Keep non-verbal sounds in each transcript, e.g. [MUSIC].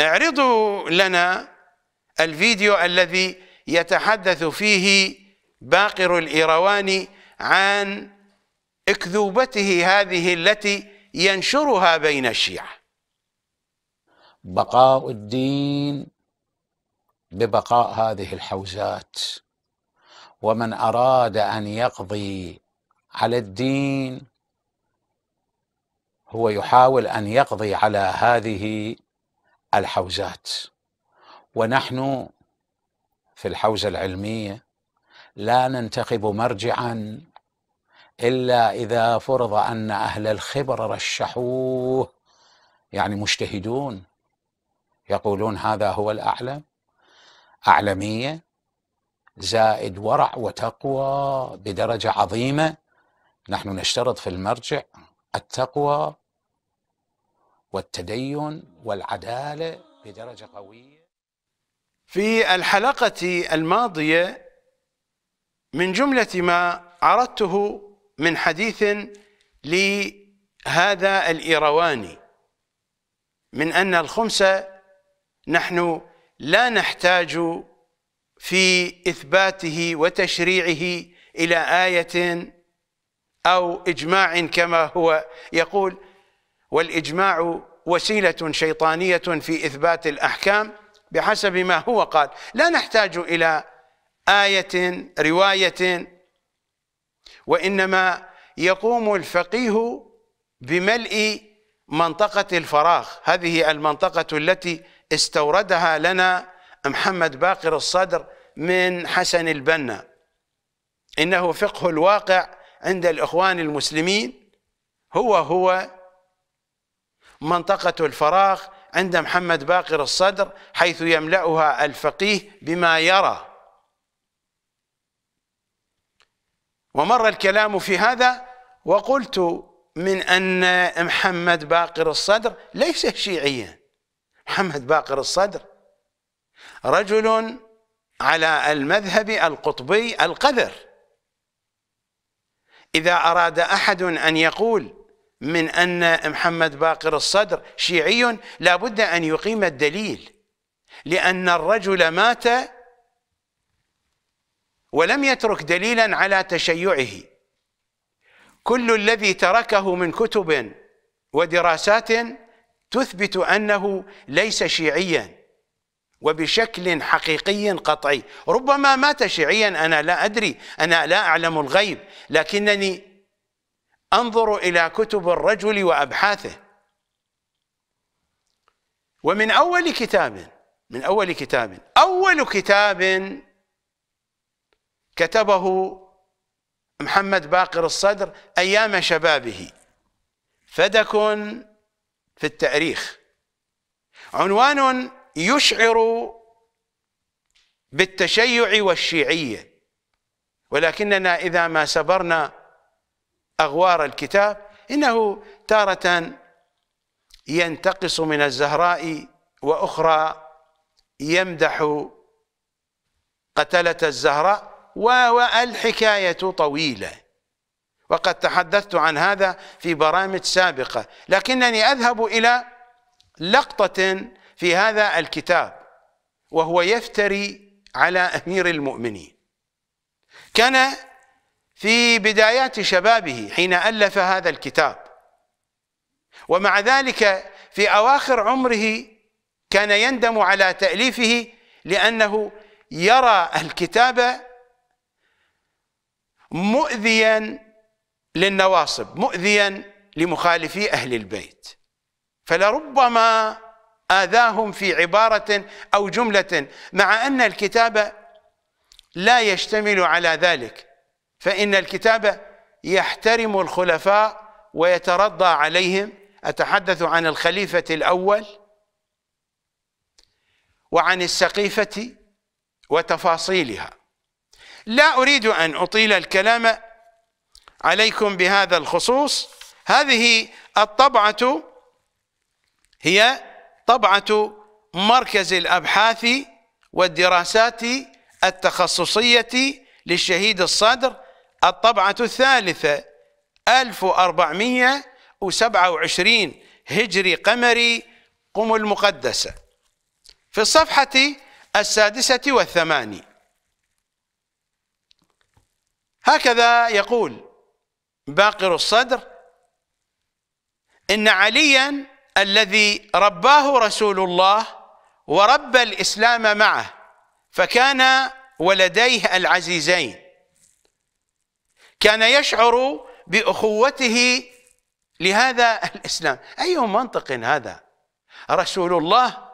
اعرضوا لنا الفيديو الذي يتحدث فيه باقر الإيرواني عن اكذوبته هذه التي ينشرها بين الشيعة بقاء الدين ببقاء هذه الحوزات ومن أراد أن يقضي على الدين هو يحاول أن يقضي على هذه الحوزات ونحن في الحوزه العلميه لا ننتخب مرجعا الا اذا فرض ان اهل الخبره رشحوه يعني مجتهدون يقولون هذا هو الاعلم اعلميه زائد ورع وتقوى بدرجه عظيمه نحن نشترط في المرجع التقوى والتدين والعداله بدرجه قويه في الحلقه الماضيه من جمله ما عرضته من حديث لهذا الايرواني من ان الخمسه نحن لا نحتاج في اثباته وتشريعه الى ايه او اجماع كما هو يقول والاجماع وسيله شيطانيه في اثبات الاحكام بحسب ما هو قال لا نحتاج الى ايه روايه وانما يقوم الفقيه بملء منطقه الفراغ هذه المنطقه التي استوردها لنا محمد باقر الصدر من حسن البنا انه فقه الواقع عند الاخوان المسلمين هو هو منطقة الفراغ عند محمد باقر الصدر حيث يملأها الفقيه بما يرى ومر الكلام في هذا وقلت من أن محمد باقر الصدر ليس شيعيا محمد باقر الصدر رجل على المذهب القطبي القذر إذا أراد أحد أن يقول من أن محمد باقر الصدر شيعي لابد أن يقيم الدليل لأن الرجل مات ولم يترك دليلا على تشيعه كل الذي تركه من كتب ودراسات تثبت أنه ليس شيعيا وبشكل حقيقي قطعي ربما مات شيعيا أنا لا أدري أنا لا أعلم الغيب لكنني انظروا إلى كتب الرجل وأبحاثه ومن أول كتاب من أول كتاب أول كتاب كتبه محمد باقر الصدر أيام شبابه فدك في التاريخ عنوان يشعر بالتشيع والشيعية ولكننا إذا ما سبرنا أغوار الكتاب إنه تارة ينتقص من الزهراء وأخرى يمدح قتلة الزهراء والحكاية طويلة وقد تحدثت عن هذا في برامج سابقة لكنني أذهب إلى لقطة في هذا الكتاب وهو يفتري على أمير المؤمنين كان في بدايات شبابه حين ألف هذا الكتاب ومع ذلك في أواخر عمره كان يندم على تأليفه لأنه يرى الكتاب مؤذيا للنواصب مؤذيا لمخالفي أهل البيت فلربما آذاهم في عبارة أو جملة مع أن الكتاب لا يشتمل على ذلك فإن الكتاب يحترم الخلفاء ويترضى عليهم أتحدث عن الخليفة الأول وعن السقيفة وتفاصيلها لا أريد أن أطيل الكلام عليكم بهذا الخصوص هذه الطبعة هي طبعة مركز الأبحاث والدراسات التخصصية للشهيد الصدر الطبعة الثالثة 1427 هجري قمري قم المقدسة في الصفحة السادسة والثماني هكذا يقول باقر الصدر إن عليا الذي رباه رسول الله ورب الإسلام معه فكان ولديه العزيزين كان يشعر باخوته لهذا الاسلام، اي منطق هذا؟ رسول الله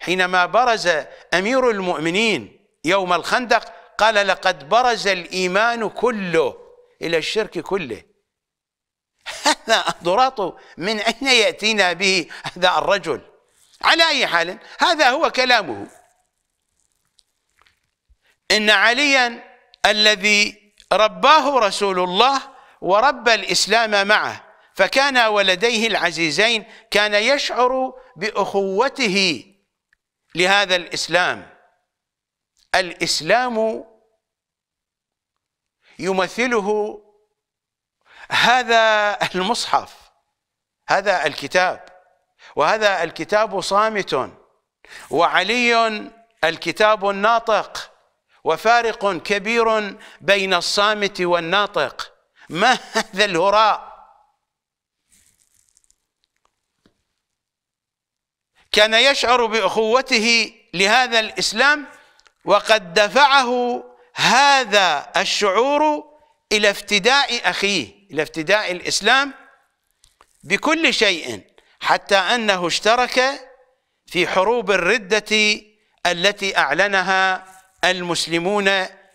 حينما برز امير المؤمنين يوم الخندق قال لقد برز الايمان كله الى الشرك كله. [LAUGHS] هذا الضراط من اين ياتينا به هذا الرجل؟ على اي حال هذا هو كلامه. ان عليا الذي رباه رسول الله ورب الإسلام معه فكان ولديه العزيزين كان يشعر بأخوته لهذا الإسلام الإسلام يمثله هذا المصحف هذا الكتاب وهذا الكتاب صامت وعلي الكتاب الناطق وفارق كبير بين الصامت والناطق ما هذا الهراء كان يشعر باخوته لهذا الاسلام وقد دفعه هذا الشعور الى افتداء اخيه الى افتداء الاسلام بكل شيء حتى انه اشترك في حروب الرده التي اعلنها المسلمون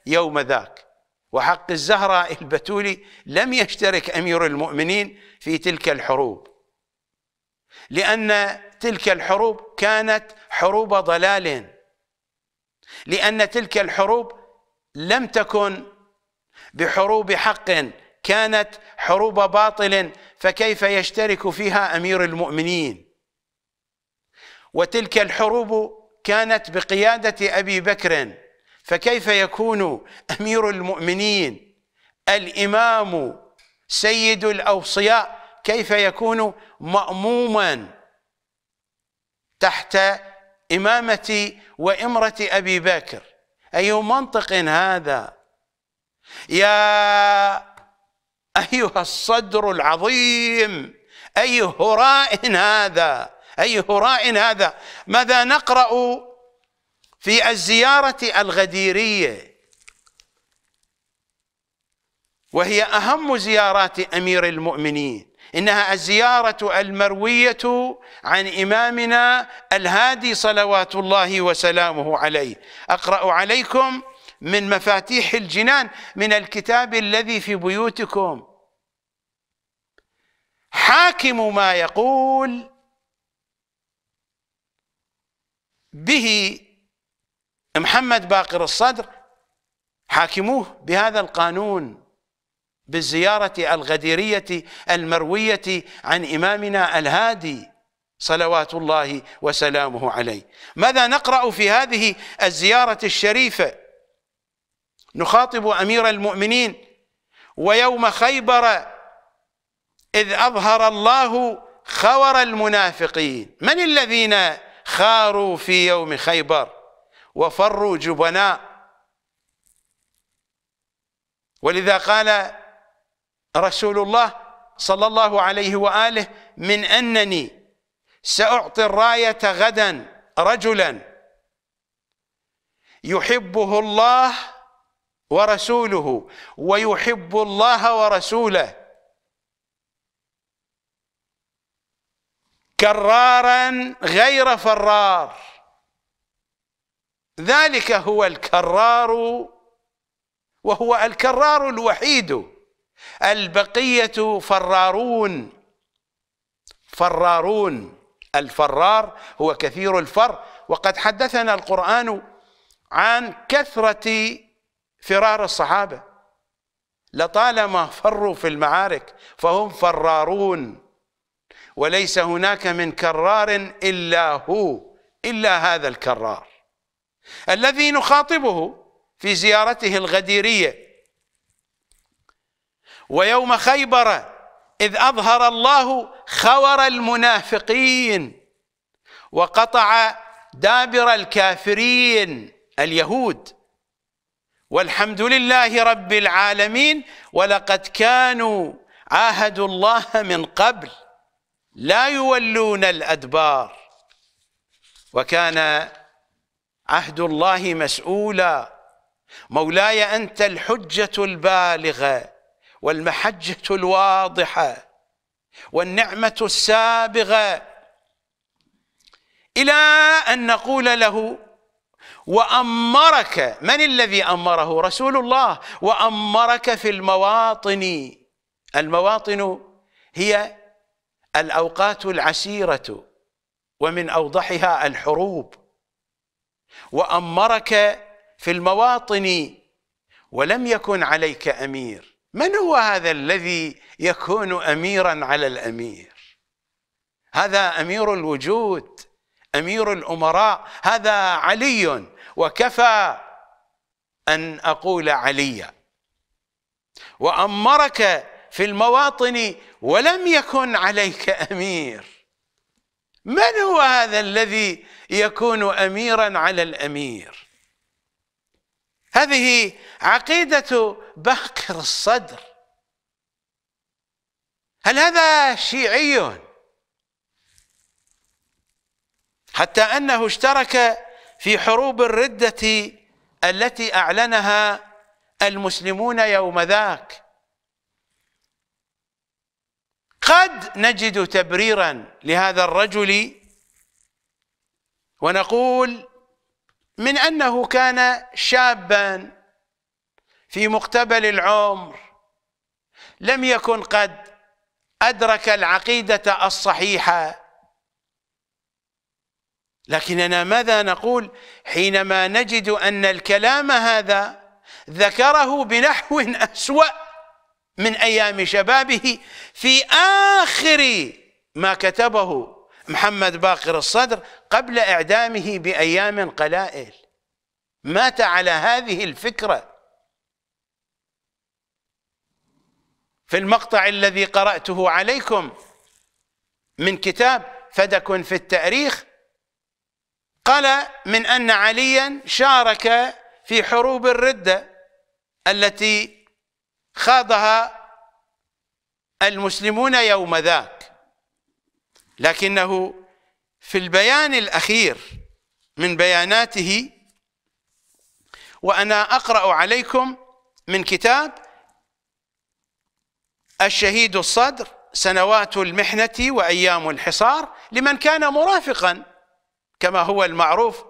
يوم ذاك وحق الزهراء البتولي لم يشترك امير المؤمنين في تلك الحروب لان تلك الحروب كانت حروب ضلال لان تلك الحروب لم تكن بحروب حق كانت حروب باطل فكيف يشترك فيها امير المؤمنين وتلك الحروب كانت بقياده ابي بكر فكيف يكون امير المؤمنين الامام سيد الاوصياء كيف يكون ماموما تحت امامه وامره ابي بكر اي منطق هذا يا ايها الصدر العظيم اي هراء هذا اي هراء هذا ماذا نقرا في الزيارة الغديرية وهي أهم زيارات أمير المؤمنين إنها الزيارة المروية عن إمامنا الهادي صلوات الله وسلامه عليه أقرأ عليكم من مفاتيح الجنان من الكتاب الذي في بيوتكم حاكم ما يقول به محمد باقر الصدر حاكموه بهذا القانون بالزيارة الغديرية المروية عن إمامنا الهادي صلوات الله وسلامه عليه ماذا نقرأ في هذه الزيارة الشريفة نخاطب أمير المؤمنين ويوم خيبر إذ أظهر الله خور المنافقين من الذين خاروا في يوم خيبر وفروا جبناء ولذا قال رسول الله صلى الله عليه وآله من أنني سأعطي الراية غدا رجلا يحبه الله ورسوله ويحب الله ورسوله كرارا غير فرار ذلك هو الكرار وهو الكرار الوحيد البقية فرارون فرارون الفرار هو كثير الفر وقد حدثنا القرآن عن كثرة فرار الصحابة لطالما فروا في المعارك فهم فرارون وليس هناك من كرار إلا هو إلا هذا الكرار الذي نخاطبه في زيارته الغديريه ويوم خيبر اذ اظهر الله خور المنافقين وقطع دابر الكافرين اليهود والحمد لله رب العالمين ولقد كانوا عاهدوا الله من قبل لا يولون الادبار وكان عهد الله مسؤولا مولاي أنت الحجة البالغة والمحجة الواضحة والنعمة السابغة إلى أن نقول له وأمرك من الذي أمره رسول الله وأمرك في المواطن المواطن هي الأوقات العسيرة ومن أوضحها الحروب وأمرك في المواطن ولم يكن عليك أمير من هو هذا الذي يكون أميرا على الأمير هذا أمير الوجود أمير الأمراء هذا علي وكفى أن أقول عليا وأمرك في المواطن ولم يكن عليك أمير من هو هذا الذي يكون اميرا على الامير هذه عقيده بحقر الصدر هل هذا شيعي حتى انه اشترك في حروب الرده التي اعلنها المسلمون يوم ذاك قد نجد تبريرا لهذا الرجل ونقول من انه كان شابا في مقتبل العمر لم يكن قد ادرك العقيده الصحيحه لكننا ماذا نقول حينما نجد ان الكلام هذا ذكره بنحو اسوأ من أيام شبابه في آخر ما كتبه محمد باقر الصدر قبل إعدامه بأيام قلائل مات على هذه الفكرة في المقطع الذي قرأته عليكم من كتاب فدك في التاريخ قال من أن عليا شارك في حروب الردة التي خاضها المسلمون يوم ذاك لكنه في البيان الأخير من بياناته وأنا أقرأ عليكم من كتاب الشهيد الصدر سنوات المحنة وأيام الحصار لمن كان مرافقا كما هو المعروف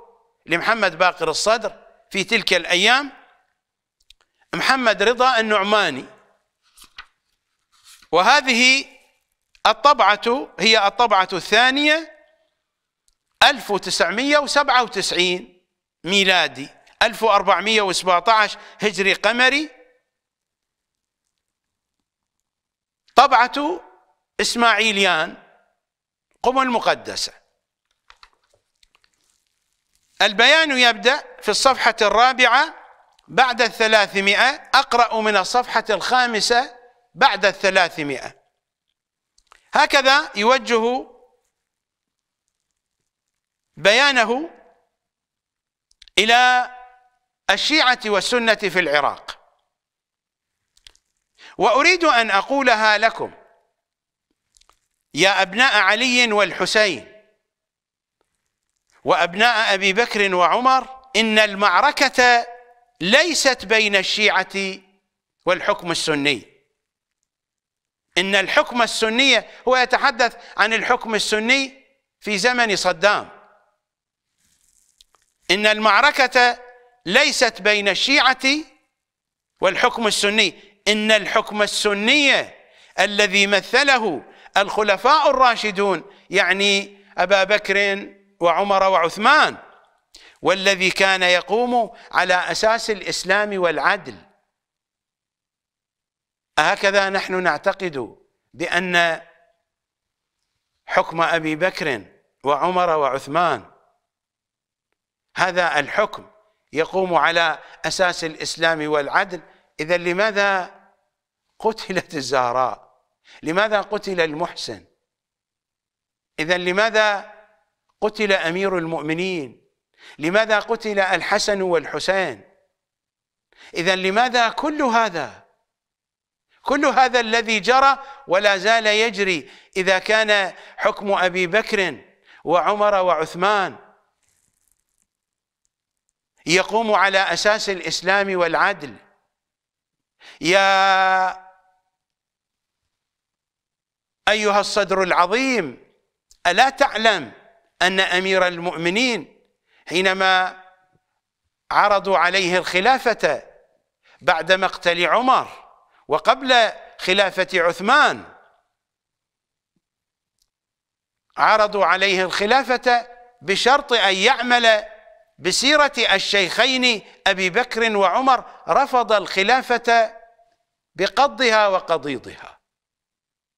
لمحمد باقر الصدر في تلك الأيام محمد رضا النعماني وهذه الطبعة هي الطبعة الثانية 1997 ميلادي 1417 هجري قمري طبعة إسماعيليان قم المقدسة البيان يبدأ في الصفحة الرابعة بعد الثلاثمائة أقرأ من الصفحة الخامسة بعد الثلاثمائة هكذا يوجه بيانه إلى الشيعة والسنة في العراق وأريد أن أقولها لكم يا أبناء علي والحسين وأبناء أبي بكر وعمر إن المعركة ليست بين الشيعة والحكم السني إن الحكم السني هو يتحدث عن الحكم السني في زمن صدام إن المعركة ليست بين الشيعة والحكم السني إن الحكم السني الذي مثله الخلفاء الراشدون يعني أبا بكر وعمر وعثمان والذي كان يقوم على أساس الإسلام والعدل هكذا نحن نعتقد بأن حكم أبي بكر وعمر وعثمان هذا الحكم يقوم على أساس الإسلام والعدل إذا لماذا قتلت الزهراء لماذا قتل المحسن إذا لماذا قتل أمير المؤمنين لماذا قتل الحسن والحسين إذا لماذا كل هذا كل هذا الذي جرى ولا زال يجري إذا كان حكم أبي بكر وعمر وعثمان يقوم على أساس الإسلام والعدل يا أيها الصدر العظيم ألا تعلم أن أمير المؤمنين حينما عرضوا عليه الخلافة بعد مقتل عمر وقبل خلافة عثمان عرضوا عليه الخلافة بشرط أن يعمل بسيرة الشيخين أبي بكر وعمر رفض الخلافة بقضها وقضيضها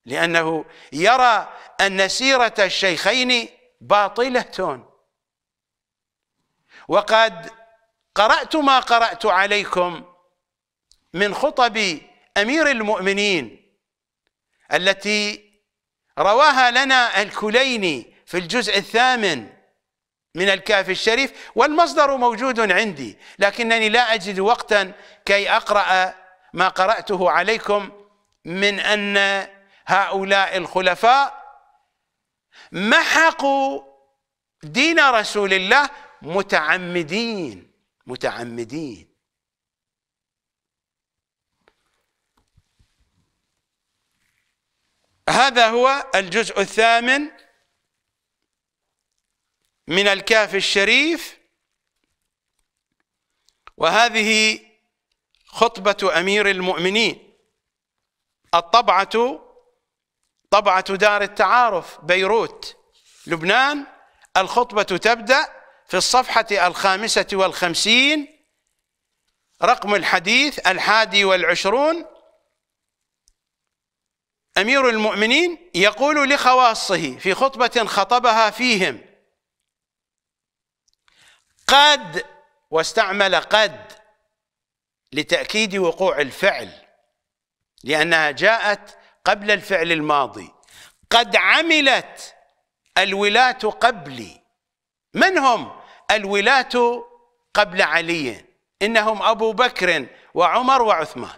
لأنه يرى أن سيرة الشيخين باطلة وقد قرأت ما قرأت عليكم من خطب أمير المؤمنين التي رواها لنا الكليني في الجزء الثامن من الكهف الشريف والمصدر موجود عندي لكنني لا أجد وقتا كي أقرأ ما قرأته عليكم من أن هؤلاء الخلفاء محقوا دين رسول الله متعمدين متعمدين هذا هو الجزء الثامن من الكاف الشريف وهذه خطبة أمير المؤمنين الطبعة طبعة دار التعارف بيروت لبنان الخطبة تبدأ في الصفحة الخامسة والخمسين رقم الحديث الحادي والعشرون أمير المؤمنين يقول لخواصه في خطبة خطبها فيهم قد واستعمل قد لتأكيد وقوع الفعل لأنها جاءت قبل الفعل الماضي قد عملت الولاة قبلي من هم الولاة قبل علي إنهم أبو بكر وعمر وعثمان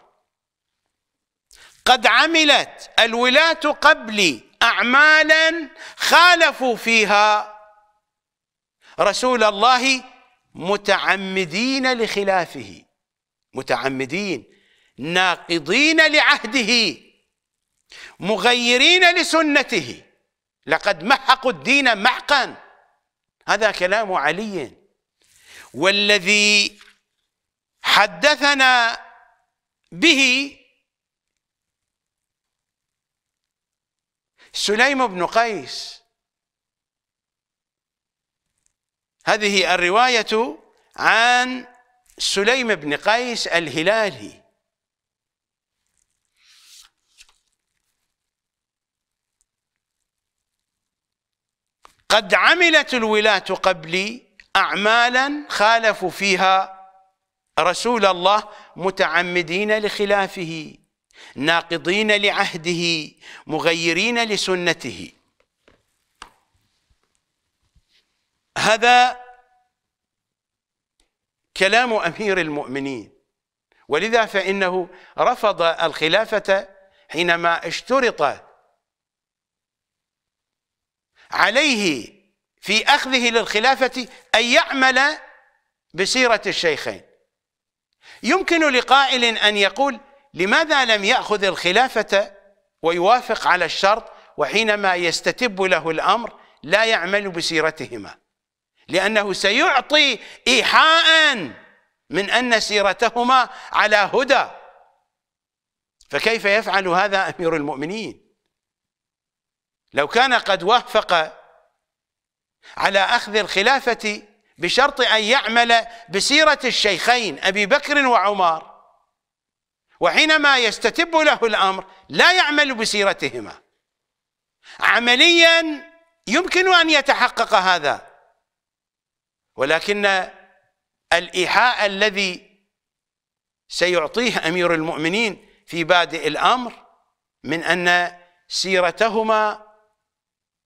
قد عملت الولاة قبلي أعمالا خالفوا فيها رسول الله متعمدين لخلافه متعمدين ناقضين لعهده مغيرين لسنته لقد محقوا الدين محقا هذا كلام علي والذي حدثنا به سليم بن قيس هذه الرواية عن سليم بن قيس الهلالي قد عملت الولاة قبلي أعمالا خالفوا فيها رسول الله متعمدين لخلافه ناقضين لعهده مغيرين لسنته هذا كلام أمير المؤمنين ولذا فإنه رفض الخلافة حينما اشترط عليه في أخذه للخلافة أن يعمل بسيرة الشيخين يمكن لقائل أن يقول لماذا لم يأخذ الخلافة ويوافق على الشرط وحينما يستتب له الأمر لا يعمل بسيرتهما لأنه سيعطي إيحاء من أن سيرتهما على هدى فكيف يفعل هذا أمير المؤمنين لو كان قد وافق على أخذ الخلافة بشرط أن يعمل بسيرة الشيخين أبي بكر وعمر وحينما يستتب له الأمر لا يعمل بسيرتهما عمليا يمكن أن يتحقق هذا ولكن الإيحاء الذي سيعطيه أمير المؤمنين في بادئ الأمر من أن سيرتهما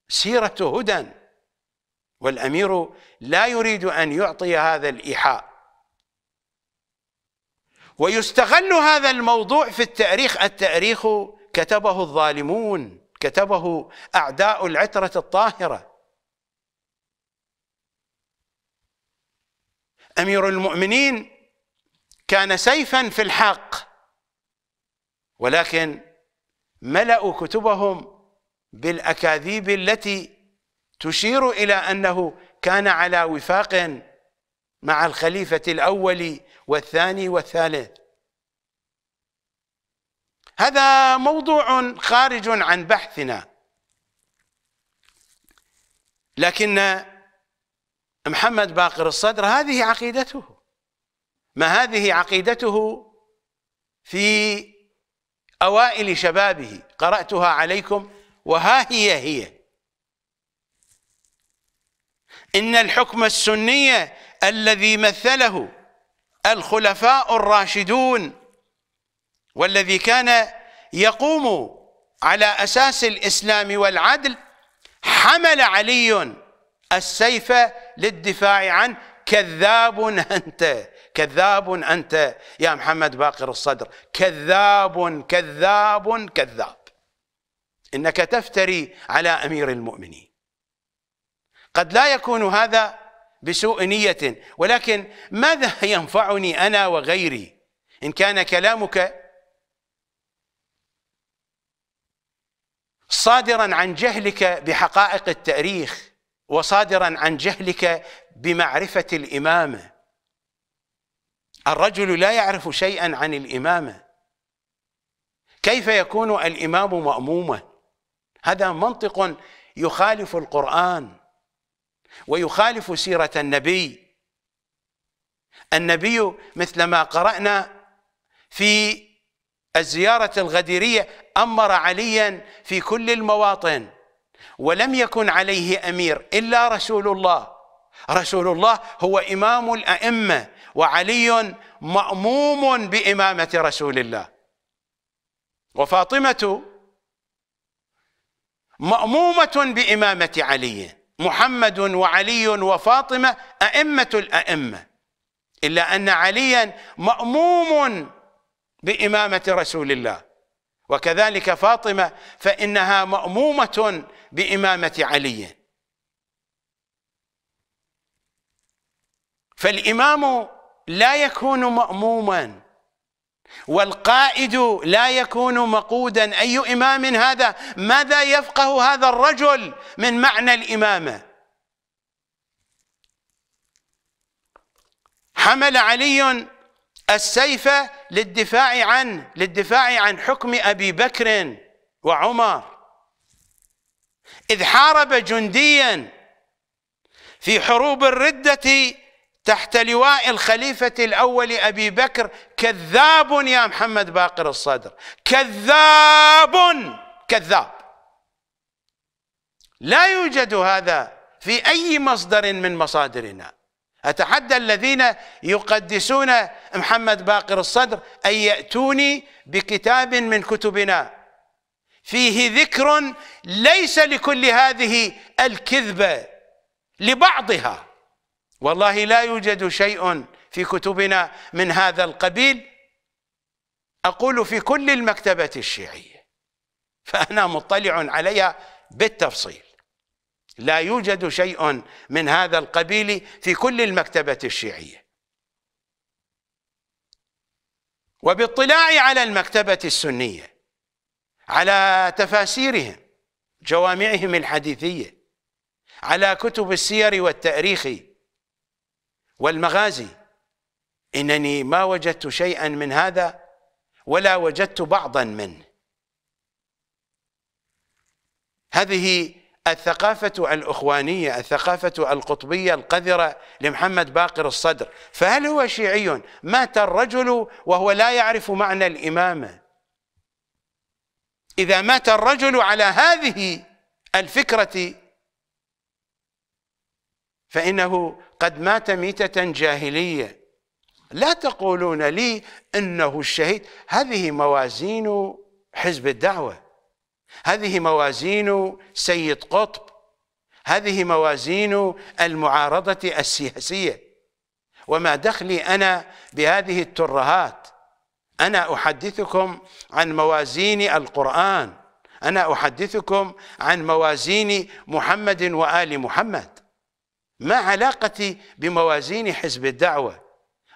سيرة هدى والأمير لا يريد أن يعطي هذا الإيحاء ويستغل هذا الموضوع في التاريخ التاريخ كتبه الظالمون كتبه أعداء العترة الطاهرة أمير المؤمنين كان سيفا في الحق ولكن ملأوا كتبهم بالاكاذيب التي تشير الى انه كان على وفاق مع الخليفه الاول والثاني والثالث هذا موضوع خارج عن بحثنا لكن محمد باقر الصدر هذه عقيدته ما هذه عقيدته في اوائل شبابه قراتها عليكم وها هي هي إن الحكم السني الذي مثله الخلفاء الراشدون والذي كان يقوم على أساس الإسلام والعدل حمل علي السيف للدفاع عنه كذاب أنت كذاب أنت يا محمد باقر الصدر كذاب كذاب كذاب إنك تفتري على أمير المؤمنين قد لا يكون هذا بسوء نية ولكن ماذا [LAUGHS] ينفعني أنا وغيري إن كان كلامك صادرا عن جهلك بحقائق التاريخ وصادرا عن جهلك بمعرفة الإمامة الرجل لا يعرف شيئا عن الإمامة كيف يكون الإمام مأموماً هذا منطق يخالف القرآن ويخالف سيرة النبي النبي مثل ما قرأنا في الزيارة الغديرية أمر عليا في كل المواطن ولم يكن عليه أمير إلا رسول الله رسول الله هو إمام الأئمة وعلي مأموم بإمامة رسول الله وفاطمة مأمومة بإمامة علي محمد وعلي وفاطمة أئمة الأئمة إلا أن عليا مأموم بإمامة رسول الله وكذلك فاطمة فإنها مأمومة بإمامة علي فالإمام لا يكون مأموما والقائد لا يكون مقودا أي إمام هذا ماذا يفقه هذا الرجل من معنى الإمامة حمل علي السيف للدفاع عن للدفاع عن حكم أبي بكر وعمر إذ حارب جنديا في حروب الردة تحت لواء الخليفة الأول أبي بكر كذاب يا محمد باقر الصدر كذاب كذاب لا يوجد هذا في أي مصدر من مصادرنا أتحدى الذين يقدسون محمد باقر الصدر أن يأتوني بكتاب من كتبنا فيه ذكر ليس لكل هذه الكذبة لبعضها والله لا يوجد شيء في كتبنا من هذا القبيل أقول في كل المكتبة الشيعية فأنا مطلع عليها بالتفصيل لا يوجد شيء من هذا القبيل في كل المكتبة الشيعية وباطلاعي على المكتبة السنية على تفاسيرهم جوامعهم الحديثية على كتب السير والتأريخ والمغازي إنني ما وجدت شيئا من هذا ولا وجدت بعضا منه هذه الثقافة الأخوانية الثقافة القطبية القذرة لمحمد باقر الصدر فهل هو شيعي مات الرجل وهو لا يعرف معنى الإمامة إذا مات الرجل على هذه الفكرة فإنه قد مات ميتة جاهلية لا تقولون لي انه الشهيد هذه موازين حزب الدعوه هذه موازين سيد قطب هذه موازين المعارضه السياسيه وما دخلي انا بهذه الترهات انا احدثكم عن موازين القران انا احدثكم عن موازين محمد وال محمد ما علاقتي بموازين حزب الدعوة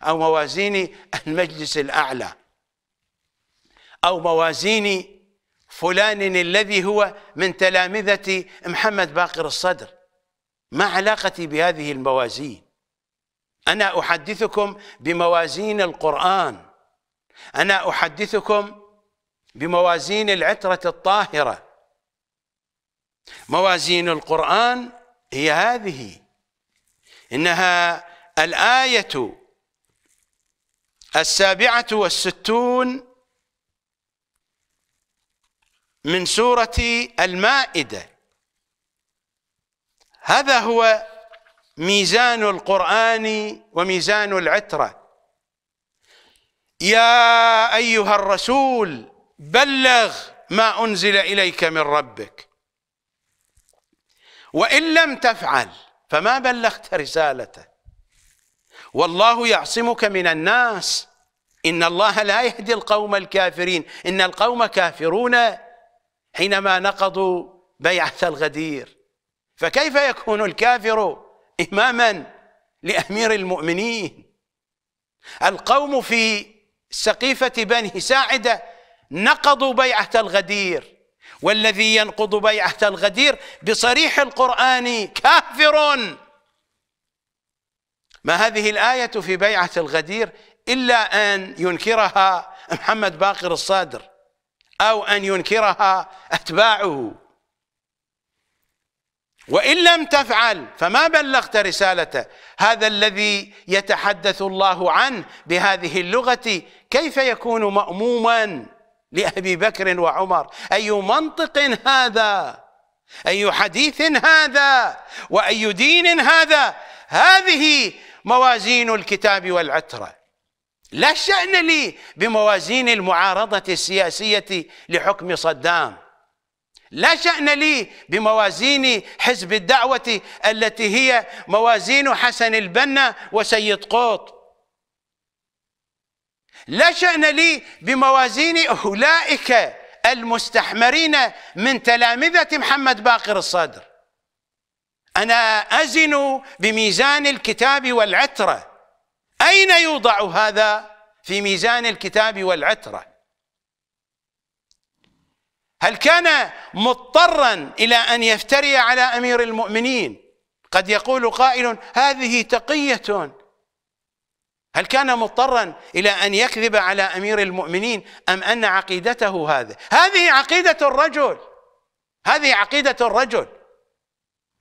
أو موازين المجلس الأعلى أو موازين فلان الذي هو من تلامذة محمد باقر الصدر ما علاقتي بهذه الموازين أنا أحدثكم بموازين القرآن أنا أحدثكم بموازين العترة الطاهرة موازين القرآن هي هذه إنها الآية السابعة والستون من سورة المائدة هذا هو ميزان القرآن وميزان العترة يا أيها الرسول بلغ ما أنزل إليك من ربك وإن لم تفعل فما بلغت رسالته والله يعصمك من الناس إن الله لا يهدي القوم الكافرين إن القوم كافرون حينما نقضوا بيعة الغدير فكيف يكون الكافر إماما لأمير المؤمنين القوم في سقيفة بني ساعدة نقضوا بيعة الغدير والذي ينقض بيعة الغدير بصريح القرآن كافر ما هذه الآية في بيعة الغدير إلا أن ينكرها محمد باقر الصادر أو أن ينكرها أتباعه وإن لم تفعل فما بلغت رسالته هذا الذي يتحدث الله عنه بهذه اللغة كيف يكون مأموماً لأبي بكر وعمر أي منطق هذا أي حديث هذا وأي دين هذا هذه موازين الكتاب والعترة لا شأن لي بموازين المعارضة السياسية لحكم صدام لا شأن لي بموازين حزب الدعوة التي هي موازين حسن البنا وسيد قطب لا شأن لي بموازين أولئك المستحمرين من تلامذة محمد باقر الصدر أنا أزن بميزان الكتاب والعترة أين يوضع هذا في ميزان الكتاب والعترة هل كان مضطرا إلى أن يفتري على أمير المؤمنين قد يقول قائل هذه تقية هل كان مضطرا الى ان يكذب على امير المؤمنين ام ان عقيدته هذا هذه عقيده الرجل هذه عقيده الرجل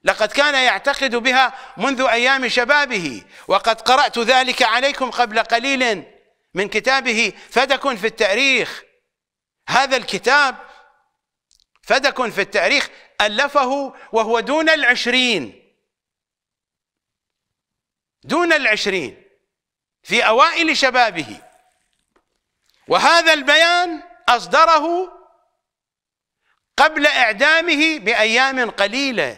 لقد كان يعتقد بها منذ ايام شبابه وقد قرات ذلك عليكم قبل قليل من كتابه فدك في التاريخ هذا الكتاب فدك في التاريخ الفه وهو دون العشرين دون العشرين في اوائل شبابه وهذا البيان اصدره قبل اعدامه بايام قليله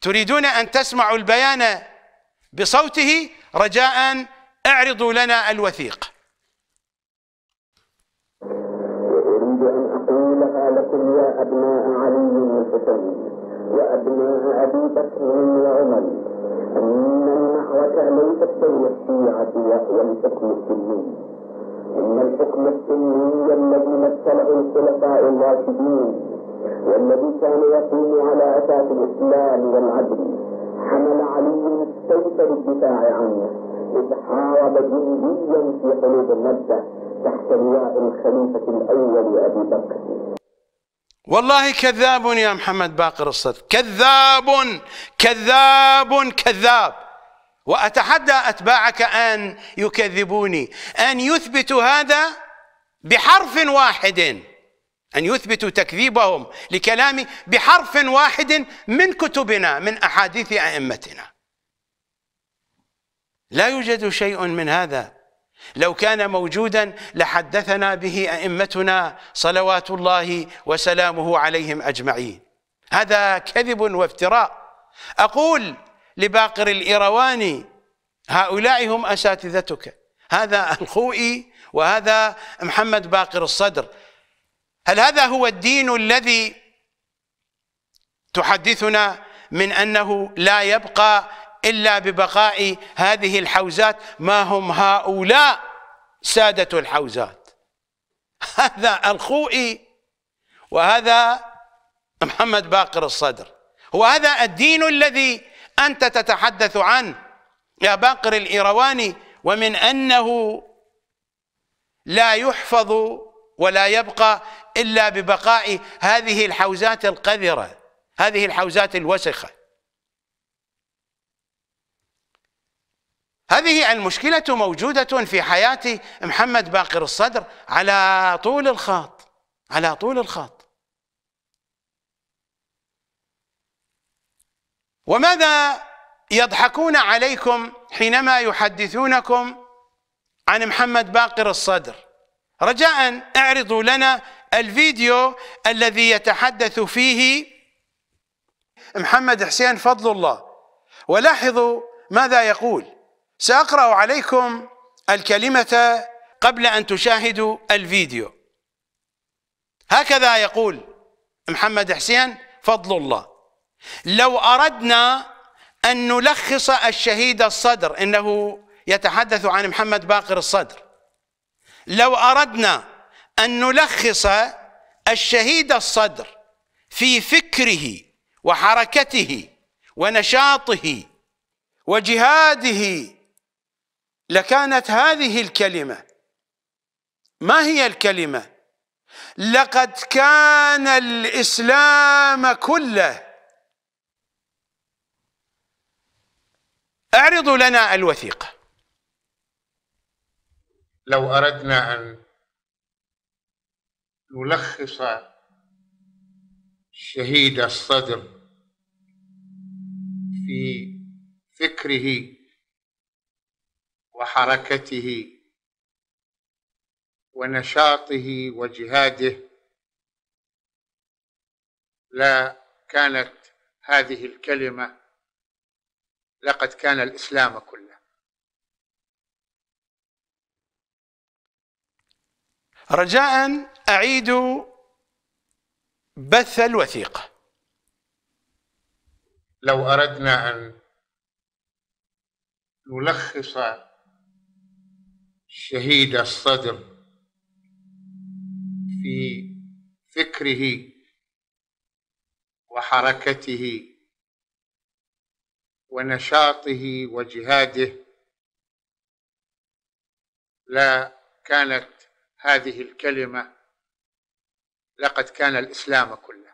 تريدون ان تسمعوا البيان بصوته رجاء اعرضوا لنا الوثيق واريد ان اقول لكم يا ابناء علي الحسين وابناء ابي بكر التكون الشيعة الحكم السني إن الحكم السني الذي مثله الخلفاء الراشدين والذي كان يقوم على أساس الإسلام والعدل حمل علي السيف للدفاع عنه إذ حارب جنديا في قلوب النبذة تحت لواء الخليفة الأول أبي بكر والله كذاب يا محمد باقر الصدق كذاب كذاب كذاب واتحدى اتباعك ان يكذبوني ان يثبتوا هذا بحرف واحد ان يثبتوا تكذيبهم لكلامي بحرف واحد من كتبنا من احاديث ائمتنا لا يوجد شيء من هذا لو كان موجودا لحدثنا به ائمتنا صلوات الله وسلامه عليهم اجمعين هذا كذب وافتراء اقول لباقر الإيرواني هؤلاء هم أساتذتك هذا الخوئي وهذا محمد باقر الصدر هل هذا هو الدين الذي تحدثنا من أنه لا يبقى إلا ببقاء هذه الحوزات ما هم هؤلاء سادة الحوزات هذا الخوئي وهذا محمد باقر الصدر وهذا الدين الذي أنت تتحدث عن يا باقر الإيرواني ومن أنه لا يحفظ ولا يبقى إلا ببقاء هذه الحوزات القذرة هذه الحوزات الوسخة هذه المشكلة موجودة في حياة محمد باقر الصدر على طول الخط على طول الخط وماذا يضحكون عليكم حينما يحدثونكم عن محمد باقر الصدر رجاء اعرضوا لنا الفيديو الذي يتحدث فيه محمد حسين فضل الله ولاحظوا ماذا يقول ساقرا عليكم الكلمه قبل ان تشاهدوا الفيديو هكذا يقول محمد حسين فضل الله لو أردنا أن نلخص الشهيد الصدر إنه يتحدث عن محمد باقر الصدر لو أردنا أن نلخص الشهيد الصدر في فكره وحركته ونشاطه وجهاده لكانت هذه الكلمة ما هي الكلمة لقد كان الإسلام كله اعرضوا لنا الوثيقة لو أردنا أن نلخص شهيد الصدر في فكره وحركته ونشاطه وجهاده لا كانت هذه الكلمه لقد كان الإسلام كله رجاء أعيد بث الوثيقة لو أردنا أن نلخص شهيد الصدر في فكره وحركته ونشاطه وجهاده لا كانت هذه الكلمة لقد كان الإسلام كله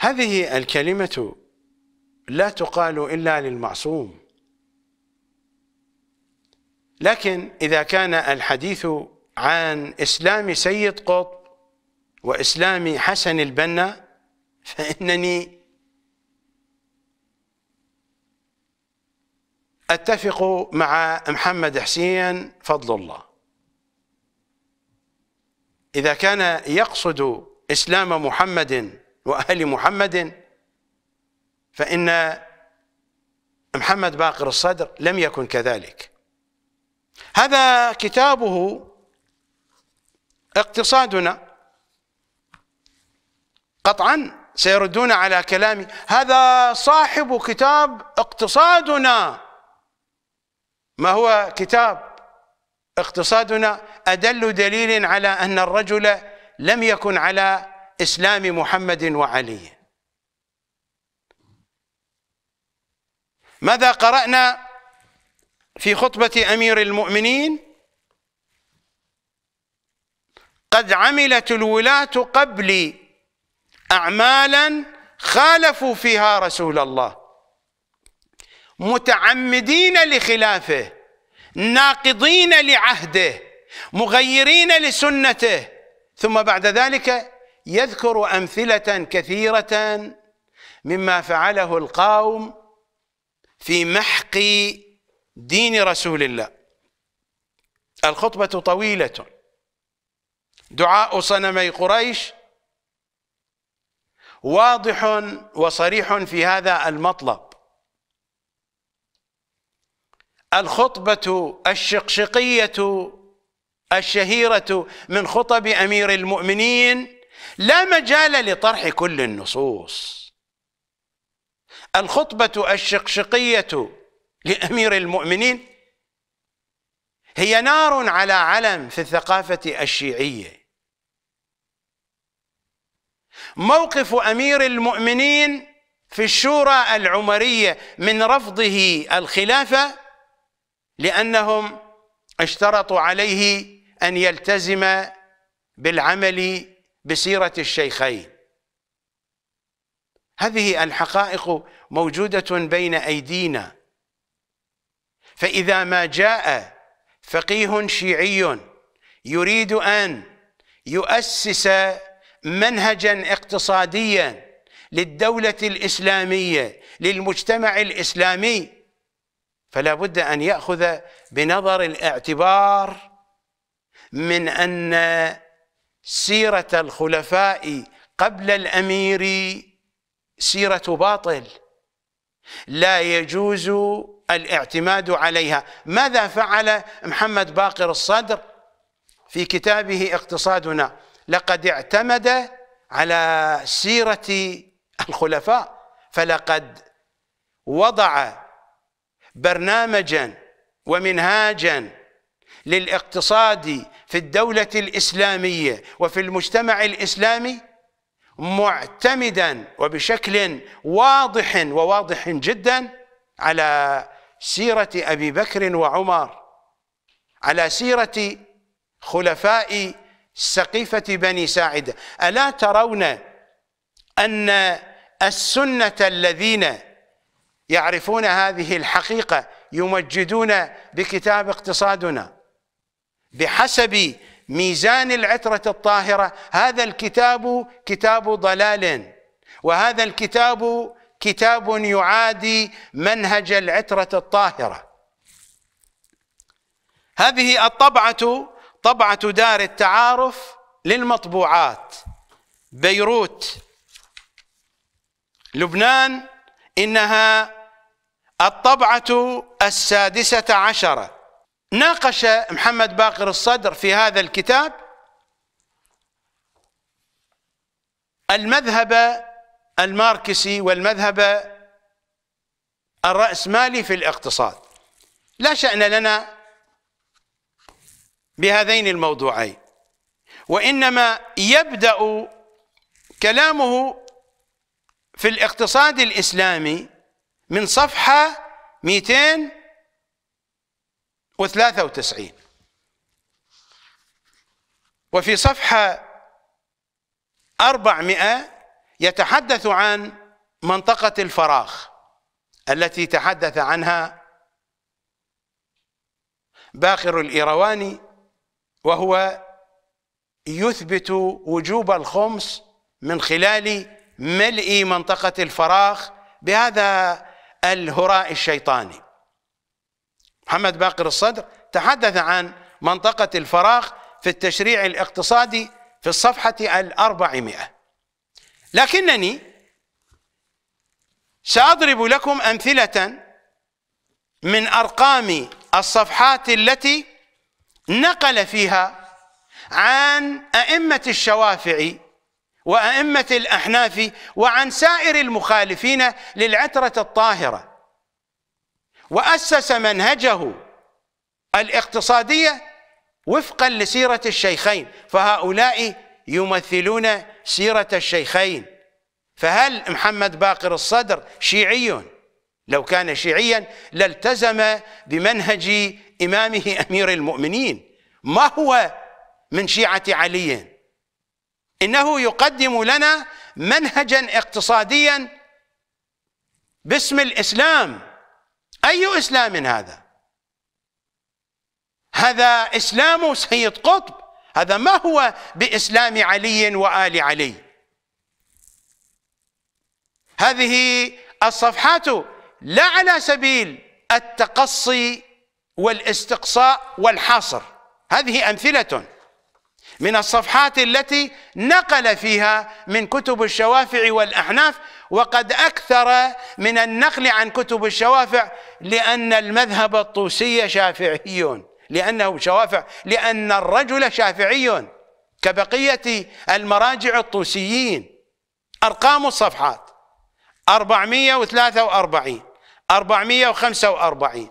هذه الكلمة لا تقال إلا للمعصوم لكن إذا كان الحديث عن إسلام سيد قطب وإسلام حسن البنا فإنني أتفق مع محمد حسين فضل الله إذا كان يقصد إسلام محمد وأهل محمد فإن محمد باقر الصدر لم يكن كذلك هذا كتابه اقتصادنا قطعا سيردون على كلامي هذا صاحب كتاب اقتصادنا ما هو كتاب اقتصادنا أدل دليل على أن الرجل لم يكن على إسلام محمد وعلي ماذا قرأنا في خطبة أمير المؤمنين قد عملت الولاة قبلي أعمالا خالفوا فيها رسول الله متعمدين لخلافه ناقضين لعهده مغيرين لسنته ثم بعد ذلك يذكر أمثلة كثيرة مما فعله القوم في محق دين رسول الله الخطبة طويلة دعاء صنمي قريش واضح وصريح في هذا المطلب الخطبة الشقشقية الشهيرة من خطب أمير المؤمنين لا مجال لطرح كل النصوص الخطبة الشقشقية لأمير المؤمنين هي نار على علم في الثقافة الشيعية موقف امير المؤمنين في الشورى العمريه من رفضه الخلافه لانهم اشترطوا عليه ان يلتزم بالعمل بسيره الشيخين هذه الحقائق موجوده بين ايدينا فاذا ما جاء فقيه شيعي يريد ان يؤسس منهجا اقتصاديا للدولة الإسلامية للمجتمع الإسلامي فلا بد أن يأخذ بنظر الاعتبار من أن سيرة الخلفاء قبل الأمير سيرة باطل لا يجوز الاعتماد عليها ماذا فعل محمد باقر الصدر في كتابه اقتصادنا لقد اعتمد على سيرة الخلفاء فلقد وضع برنامجا ومنهاجا للاقتصاد في الدولة الإسلامية وفي المجتمع الإسلامي معتمدا وبشكل واضح وواضح جدا على سيرة أبي بكر وعمر على سيرة خلفاء سقيفة بني ساعدة ألا ترون أن السنة الذين يعرفون هذه الحقيقة يمجدون بكتاب اقتصادنا بحسب ميزان العترة الطاهرة هذا الكتاب كتاب ضلال وهذا الكتاب كتاب يعادي منهج العترة الطاهرة هذه الطبعة طبعة دار التعارف للمطبوعات بيروت لبنان إنها الطبعة السادسة عشرة ناقش محمد باقر الصدر في هذا الكتاب المذهب الماركسي والمذهب الرأسمالي في الاقتصاد لا شأن لنا بهذين الموضوعين وإنما يبدأ كلامه في الاقتصاد الإسلامي من صفحة 293 وفي صفحة 400 يتحدث عن منطقة الفراغ التي تحدث عنها باقر الإيرواني وهو يثبت وجوب الخمس من خلال ملء منطقة الفراغ بهذا الهراء الشيطاني محمد باقر الصدر تحدث عن منطقة الفراغ في التشريع الاقتصادي في الصفحة الأربعمائة لكنني سأضرب لكم أمثلة من أرقام الصفحات التي نقل فيها عن أئمة الشوافعي وأئمة الأحناف وعن سائر المخالفين للعترة الطاهرة وأسس منهجه الاقتصادية وفقا لسيرة الشيخين فهؤلاء يمثلون سيرة الشيخين فهل محمد باقر الصدر شيعي لو كان شيعيا لالتزم بمنهج إمامه أمير المؤمنين ما هو من شيعة علي إنه يقدم لنا منهجا اقتصاديا باسم الإسلام أي إسلام هذا هذا إسلام سيد قطب هذا ما هو بإسلام علي وآل علي هذه الصفحات لا على سبيل التقصي والاستقصاء والحصر هذه أمثلة من الصفحات التي نقل فيها من كتب الشوافع والأحناف وقد أكثر من النقل عن كتب الشوافع لأن المذهب الطوسي شافعي لأنه شوافع لأن الرجل شافعي كبقية المراجع الطوسيين أرقام الصفحات 443 445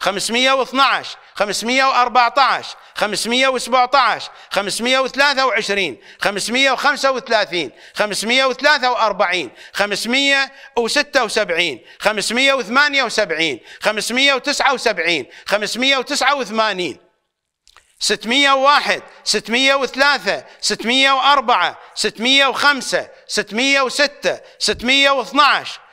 512 514 517 523 535 543 576 578 579 589 601 603 604 605 606 612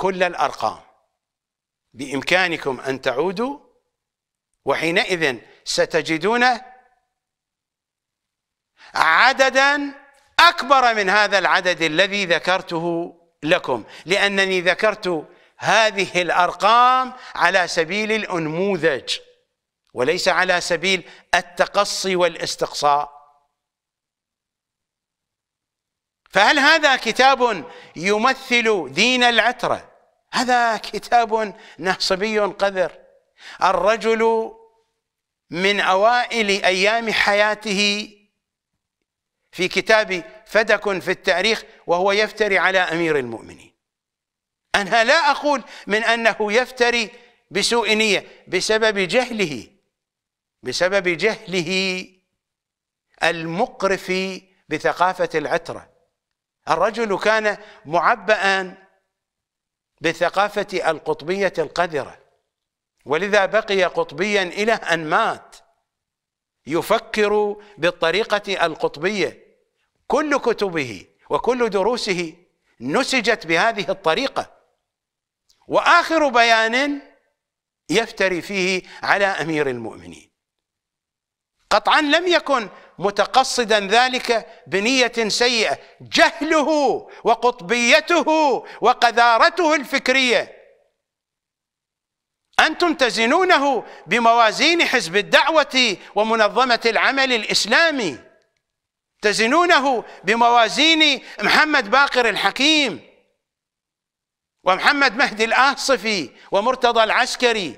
كل الأرقام بإمكانكم أن تعودوا وحينئذ ستجدون عددا أكبر من هذا العدد الذي ذكرته لكم لأنني ذكرت هذه الأرقام على سبيل الأنموذج وليس على سبيل التقصي والاستقصاء فهل هذا كتاب يمثل دين العترة هذا كتاب نصبي قذر الرجل من اوائل ايام حياته في كتاب فدك في التاريخ وهو يفتري على امير المؤمنين انا لا اقول من انه يفتري بسوء نيه بسبب جهله بسبب جهله المقرف بثقافه العتره الرجل كان معبأ بالثقافة القطبية القذرة ولذا بقي قطبيا إلى أن مات يفكر بالطريقة القطبية كل كتبه وكل دروسه نسجت بهذه الطريقة وآخر بيان يفتري فيه على أمير المؤمنين قطعا لم يكن متقصدا ذلك بنية سيئة جهله وقطبيته وقذارته الفكرية أنتم تزنونه بموازين حزب الدعوة ومنظمة العمل الإسلامي تزنونه بموازين محمد باقر الحكيم ومحمد مهدي الآصفي ومرتضى العسكري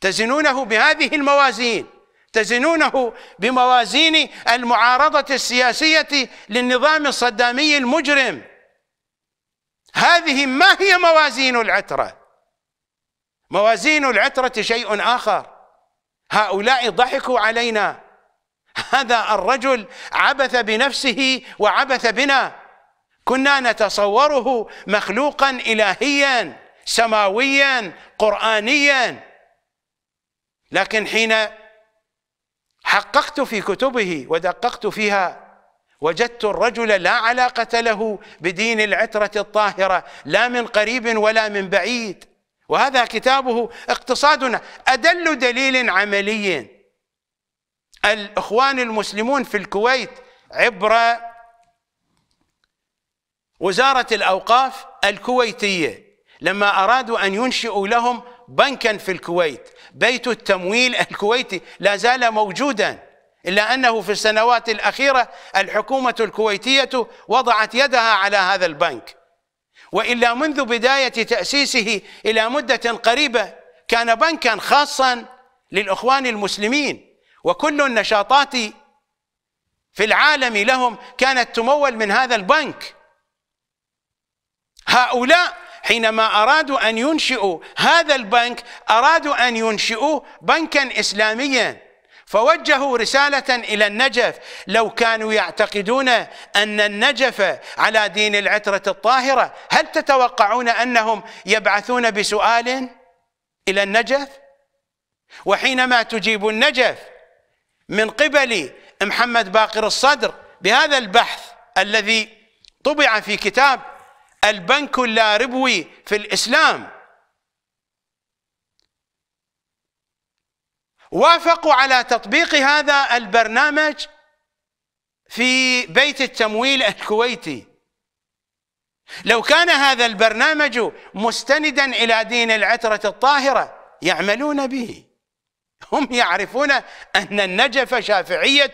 تزنونه بهذه الموازين تزنونه بموازين المعارضة السياسية للنظام الصدامي المجرم هذه ما هي موازين العترة موازين العترة شيء آخر هؤلاء ضحكوا علينا هذا الرجل عبث بنفسه وعبث بنا كنا نتصوره مخلوقا إلهيا سماويا قرآنيا لكن حين حققت في كتبه ودققت فيها وجدت الرجل لا علاقة له بدين العترة الطاهرة لا من قريب ولا من بعيد وهذا كتابه اقتصادنا أدل دليل عملي الإخوان المسلمون في الكويت عبر وزارة الأوقاف الكويتية لما أرادوا أن ينشئوا لهم بنكا في الكويت بيت التمويل الكويتي لا زال موجودا إلا أنه في السنوات الأخيرة الحكومة الكويتية وضعت يدها على هذا البنك وإلا منذ بداية تأسيسه إلى مدة قريبة كان بنكا خاصا للإخوان المسلمين وكل النشاطات في العالم لهم كانت تمول من هذا البنك هؤلاء حينما أرادوا أن ينشئوا هذا البنك أرادوا أن ينشئوا بنكا إسلاميا فوجهوا رسالة إلى النجف لو كانوا يعتقدون أن النجف على دين العترة الطاهرة هل تتوقعون أنهم يبعثون بسؤال إلى النجف وحينما تجيب النجف من قبل محمد باقر الصدر بهذا البحث الذي طبع في كتاب البنك اللاربوي في الإسلام وافقوا على تطبيق هذا البرنامج في بيت التمويل الكويتي لو كان هذا البرنامج مستندا إلى دين العترة الطاهرة يعملون به هم يعرفون أن النجف شافعية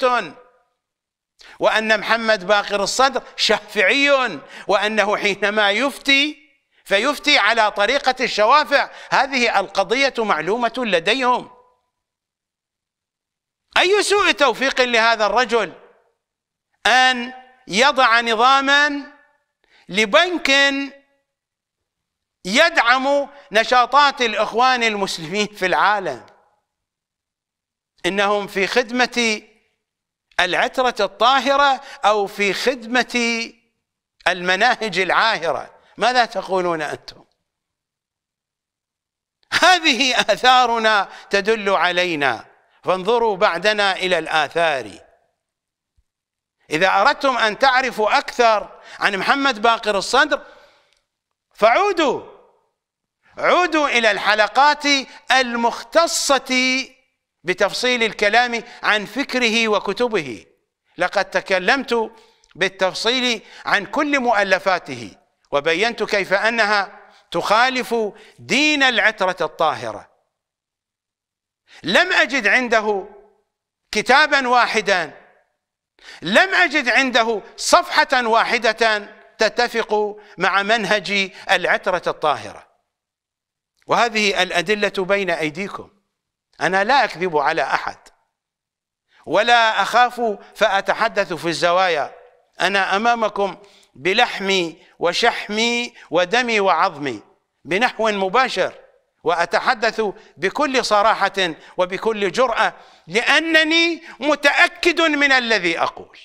وأن محمد باقر الصدر شافعي وأنه حينما يفتي فيفتي على طريقة الشوافع هذه القضية معلومة لديهم أي سوء توفيق لهذا الرجل أن يضع نظاما لبنك يدعم نشاطات الإخوان المسلمين في العالم إنهم في خدمة العترة الطاهرة أو في خدمة المناهج العاهرة ماذا تقولون أنتم هذه آثارنا تدل علينا فانظروا بعدنا إلى الآثار إذا أردتم أن تعرفوا أكثر عن محمد باقر الصدر فعودوا عودوا إلى الحلقات المختصة بتفصيل الكلام عن فكره وكتبه لقد تكلمت بالتفصيل عن كل مؤلفاته وبينت كيف انها تخالف دين العتره الطاهره لم اجد عنده كتابا واحدا لم اجد عنده صفحه واحده تتفق مع منهج العتره الطاهره وهذه الادله بين ايديكم أنا لا أكذب على أحد ولا أخاف فأتحدث في الزوايا أنا أمامكم بلحمي وشحمي ودمي وعظمي بنحو مباشر وأتحدث بكل صراحة وبكل جرأة لأنني متأكد من الذي أقول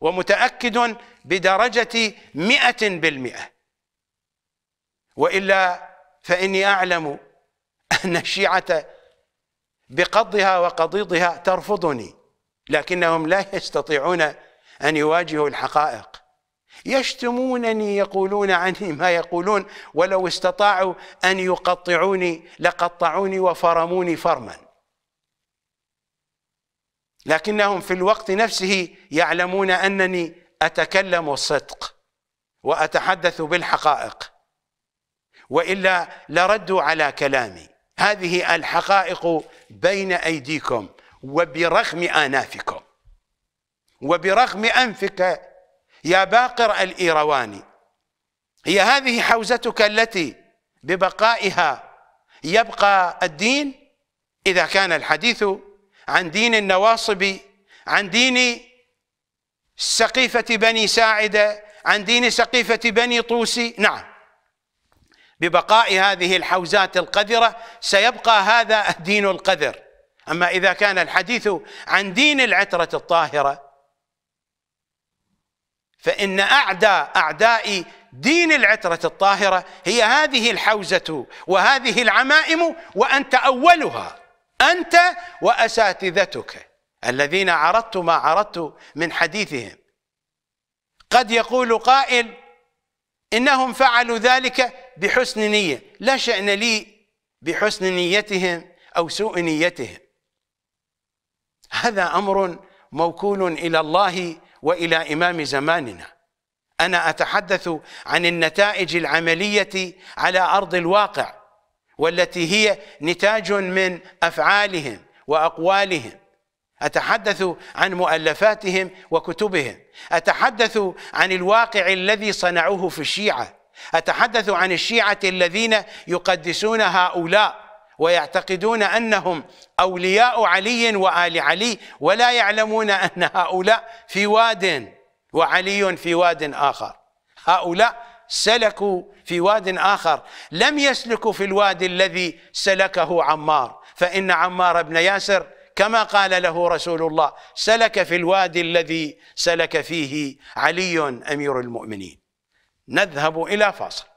ومتأكد بدرجة مئة بالمئة وإلا فإني أعلم أن الشيعة بقضها وقضيضها ترفضني لكنهم لا يستطيعون أن يواجهوا الحقائق يشتمونني يقولون عني ما يقولون ولو استطاعوا أن يقطعوني لقطعوني وفرموني فرما لكنهم في الوقت نفسه يعلمون أنني أتكلم الصدق وأتحدث بالحقائق وإلا لردوا على كلامي هذه الحقائق بين أيديكم وبرغم آنافكم وبرغم أنفك يا باقر الإيرواني هي هذه حوزتك التي ببقائها يبقى الدين إذا كان الحديث عن دين النواصب عن دين سقيفة بني ساعدة عن دين سقيفة بني طوسي نعم ببقاء هذه الحوزات القذرة سيبقى هذا الدين القذر أما إذا كان الحديث عن دين العترة الطاهرة فإن أعداء أعداء دين العترة الطاهرة هي هذه الحوزة وهذه العمائم وأنت أولها أنت وأساتذتك الذين عرضت ما عرضت من حديثهم قد يقول قائل إنهم فعلوا ذلك بحسن نية لا شأن لي بحسن نيتهم أو سوء نيتهم هذا أمر موكول إلى الله وإلى إمام زماننا أنا أتحدث عن النتائج العملية على أرض الواقع والتي هي نتاج من أفعالهم وأقوالهم أتحدث عن مؤلفاتهم وكتبهم أتحدث عن الواقع الذي صنعوه في الشيعة أتحدث عن الشيعة الذين يقدسون هؤلاء ويعتقدون أنهم أولياء علي وآل علي ولا يعلمون أن هؤلاء في واد وعلي في واد آخر هؤلاء سلكوا في واد آخر لم يسلكوا في الواد الذي سلكه عمار فإن عمار بن ياسر كما قال له رسول الله سلك في الواد الذي سلك فيه علي أمير المؤمنين نذهب إلى فاصل